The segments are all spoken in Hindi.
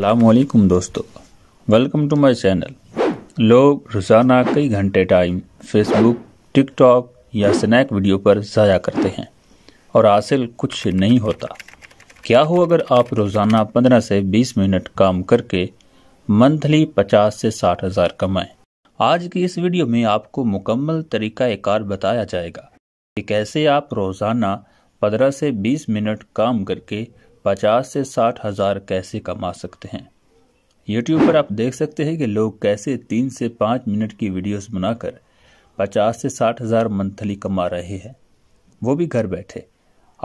अल्लाम दोस्तों वेलकम टू माय चैनल लोग रोज़ाना कई घंटे टाइम फेसबुक टिकटॉक या स्नैक वीडियो पर ज़ाया करते हैं और हासिल कुछ नहीं होता क्या हो अगर आप रोज़ाना 15 से 20 मिनट काम करके मंथली 50 से साठ हज़ार कमाएं आज की इस वीडियो में आपको मुकम्मल तरीका तरीक़ाकार बताया जाएगा कि कैसे आप रोज़ाना पंद्रह से बीस मिनट काम करके पचास से साठ हज़ार कैसे कमा सकते हैं यूट्यूब पर आप देख सकते हैं कि लोग कैसे तीन से पाँच मिनट की वीडियोस बनाकर पचास से साठ हज़ार मंथली कमा रहे हैं वो भी घर बैठे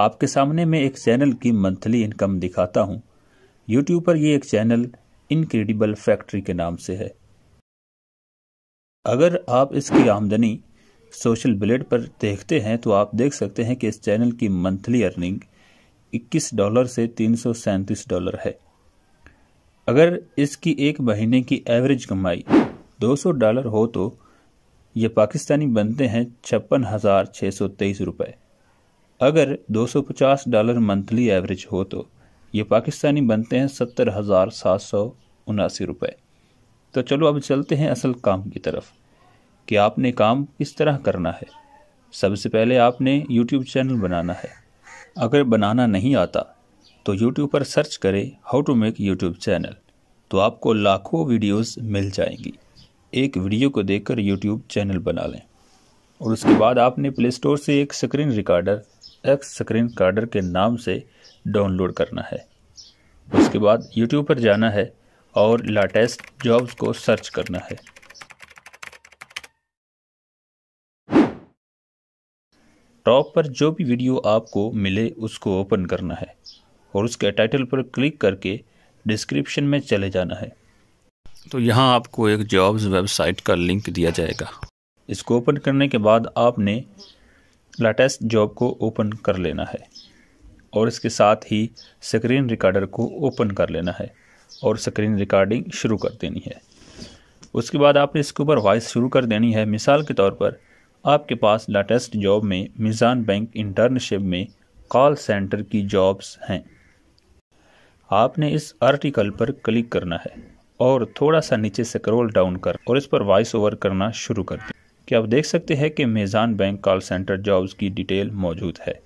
आपके सामने मैं एक चैनल की मंथली इनकम दिखाता हूँ यूट्यूब पर ये एक चैनल इनक्रेडिबल फैक्ट्री के नाम से है अगर आप इसकी आमदनी सोशल ब्लेड पर देखते हैं तो आप देख सकते हैं कि इस चैनल की मंथली अर्निंग इक्कीस डॉलर से तीन सौ सैंतीस डॉलर है अगर इसकी एक महीने की एवरेज कमाई दो सौ डॉलर हो तो ये पाकिस्तानी बनते हैं छप्पन हज़ार छः सौ तेईस रुपये अगर दो सौ पचास डॉलर मंथली एवरेज हो तो ये पाकिस्तानी बनते हैं सत्तर हज़ार सात सौ उनासी रुपये तो चलो अब चलते हैं असल काम की तरफ कि आपने काम किस तरह करना है सबसे पहले आपने YouTube चैनल बनाना है अगर बनाना नहीं आता तो यूट्यूब पर सर्च करें how to make YouTube channel तो आपको लाखों वीडियोस मिल जाएंगी एक वीडियो को देखकर यूट्यूब चैनल बना लें और उसके बाद आपने प्ले स्टोर से एक screen recorder X screen recorder के नाम से डाउनलोड करना है उसके बाद यूट्यूब पर जाना है और लाटेस्ट जॉब्स को सर्च करना है टॉप पर जो भी वीडियो आपको मिले उसको ओपन करना है और उसके टाइटल पर क्लिक करके डिस्क्रिप्शन में चले जाना है तो यहाँ आपको एक जॉब्स वेबसाइट का लिंक दिया जाएगा इसको ओपन करने के बाद आपने लेटेस्ट जॉब को ओपन कर लेना है और इसके साथ ही स्क्रीन रिकॉर्डर को ओपन कर लेना है और स्क्रीन रिकॉर्डिंग शुरू कर देनी है उसके बाद आपने इसके ऊपर वॉइस शुरू कर देनी है मिसाल के तौर पर आपके पास लेटेस्ट जॉब में मिज़ान बैंक इंटर्नशिप में कॉल सेंटर की जॉब्स हैं आपने इस आर्टिकल पर क्लिक करना है और थोड़ा सा नीचे स्क्रॉल डाउन कर और इस पर वॉइस ओवर करना शुरू कर दें क्या आप देख सकते हैं कि Meezan bank call centre jobs की डिटेल मौजूद है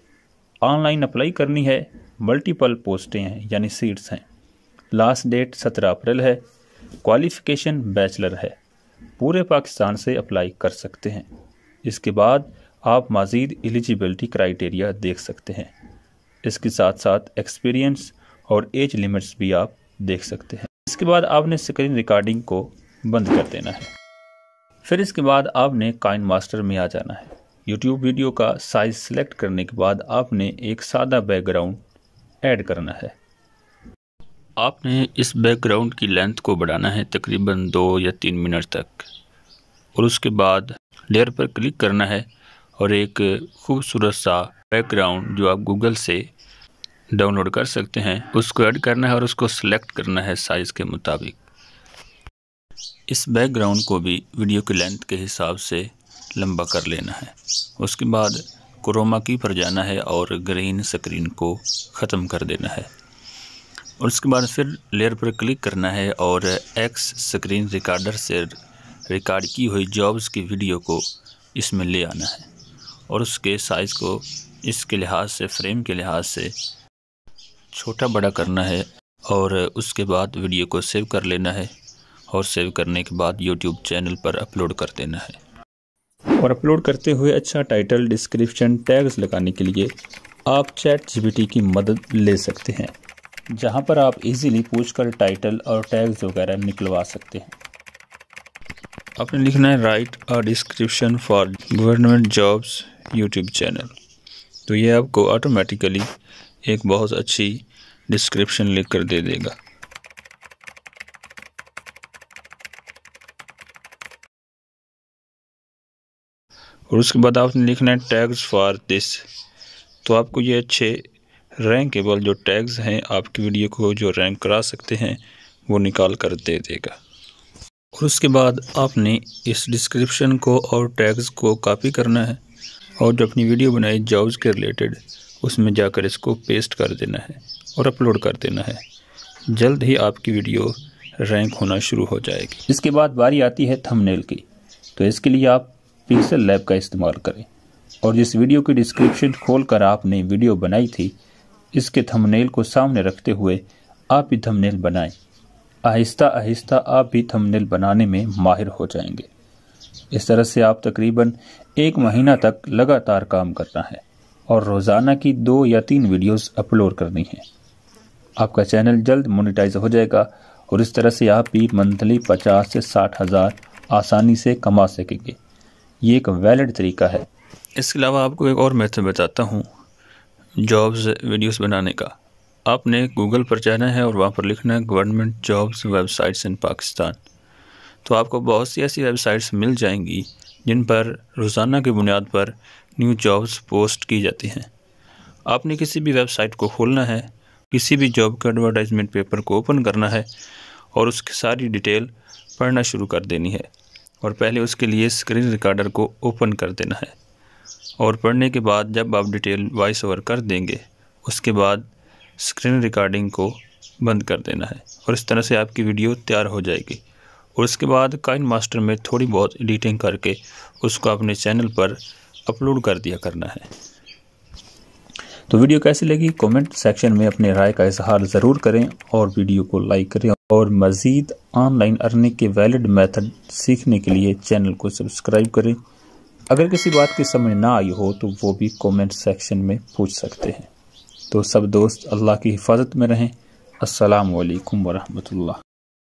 ऑनलाइन अप्लाई करनी है मल्टीपल पोस्टें हैं यानी सीट्स हैं लास्ट डेट सत्रह अप्रैल है क्वालिफ़िकेशन बैचलर है पूरे पाकिस्तान से अप्लाई कर सकते हैं इसके बाद आप मज़ीद एलिजिबिलिटी क्राइटेरिया देख सकते हैं इसके साथ साथ एक्सपीरियंस और एज लिमिट्स भी आप देख सकते हैं इसके बाद आपने स्क्रीन रिकॉर्डिंग को बंद कर देना है फिर इसके बाद आपने काइन मास्टर में आ जाना है यूट्यूब वीडियो का साइज सेलेक्ट करने के बाद आपने एक सादा बैकग्राउंड ऐड करना है आपने इस बैकग्राउंड की लेंथ को बढ़ाना है तकरीबन दो या तीन मिनट तक और उसके बाद लेयर पर क्लिक करना है और एक खूबसूरत सा बैकग्राउंड जो आप गूगल से डाउनलोड कर सकते हैं उसको ऐड करना है और उसको सिलेक्ट करना है साइज़ के मुताबिक इस बैकग्राउंड को भी वीडियो की लेंथ के हिसाब से लंबा कर लेना है उसके बाद क्रोमा की पर जाना है और ग्रीन स्क्रीन को ख़त्म कर देना है और उसके बाद फिर लेयर पर क्लिक करना है और एक्स स्क्रीन रिकॉर्डर से रिकॉर्ड की हुई जॉब्स की वीडियो को इसमें ले आना है और उसके साइज़ को इसके लिहाज से फ्रेम के लिहाज से छोटा बड़ा करना है और उसके बाद वीडियो को सेव कर लेना है और सेव करने के बाद यूट्यूब चैनल पर अपलोड कर देना है और अपलोड करते हुए अच्छा टाइटल डिस्क्रिप्शन टैग्स लगाने के लिए आप चैट जी की मदद ले सकते हैं जहां पर आप इजीली पूछकर टाइटल और टैग्स वगैरह निकलवा सकते हैं आपने लिखना है write a description for government jobs YouTube channel तो ये आपको ऑटोमेटिकली एक बहुत अच्छी डिस्क्रिप्शन लिख कर दे देगा और उसके बाद आपने लिखना है टैग्स फॉर दिस तो आपको ये अच्छे रैंकेबल जो टैग्स हैं आपकी वीडियो को जो रैंक करा सकते हैं वो निकाल कर दे देगा और उसके बाद आपने इस डिस्क्रिप्शन को और टैग्स को कॉपी करना है और जो अपनी वीडियो बनाई जॉब्स के रिलेटेड उसमें जाकर इसको पेस्ट कर देना है और अपलोड कर देना है जल्द ही आपकी वीडियो रैंक होना शुरू हो जाएगी इसके बाद बारी आती है थंबनेल की तो इसके लिए आप पिक्सल लैब का इस्तेमाल करें और जिस वीडियो की डिस्क्रिप्शन खोलकर आपने वीडियो बनाई थी इसके थंबनेल को सामने रखते हुए आप ही थंबनेल बनाएं आहिस्ता आहिस्ता आप भी थंबनेल बनाने में माहिर हो जाएंगे इस तरह से आप तकरीबन एक महीना तक लगातार काम करना है और रोज़ाना की दो या तीन वीडियोस अपलोड करनी है आपका चैनल जल्द मोनिटाइज हो जाएगा और इस तरह से आप भी मंथली पचास से साठ हज़ार आसानी से कमा सकेंगे ये एक वैलिड तरीका है इसके अलावा आपको एक और मेथड बताता हूँ जॉब्स वीडियोस बनाने का आपने गूगल पर जाना है और वहाँ पर लिखना है government jobs websites in Pakistan तो आपको बहुत सी ऐसी वेबसाइट्स मिल जाएंगी जिन पर रोज़ाना की बुनियाद पर न्यू जॉब्स पोस्ट की जाती हैं आपने किसी भी वेबसाइट को खोलना है किसी भी जॉब का एडवर्टाइजमेंट पेपर को ओपन करना है और उसकी सारी डिटेल पढ़ना शुरू कर देनी है और पहले उसके लिए स्क्रीन रिकॉर्डर को ओपन कर देना है और पढ़ने के बाद जब आप डिटेल वॉइस ओवर कर देंगे उसके बाद स्क्रीन रिकॉर्डिंग को बंद कर देना है और इस तरह से आपकी वीडियो तैयार हो जाएगी और उसके बाद काइन मास्टर में थोड़ी बहुत एडिटिंग करके उसको अपने चैनल पर अपलोड कर दिया करना है तो वीडियो कैसी लगी कमेंट सेक्शन में अपने राय का इजहार ज़रूर करें और वीडियो को लाइक करें और मज़ीद ऑनलाइन अर्निंग के वैलिड मेथड सीखने के लिए चैनल को सब्सक्राइब करें अगर किसी बात की समझ ना आई हो तो वो भी कमेंट सेक्शन में पूछ सकते हैं तो सब दोस्त अल्लाह की हिफाजत में रहें असलकम वरहमल्ला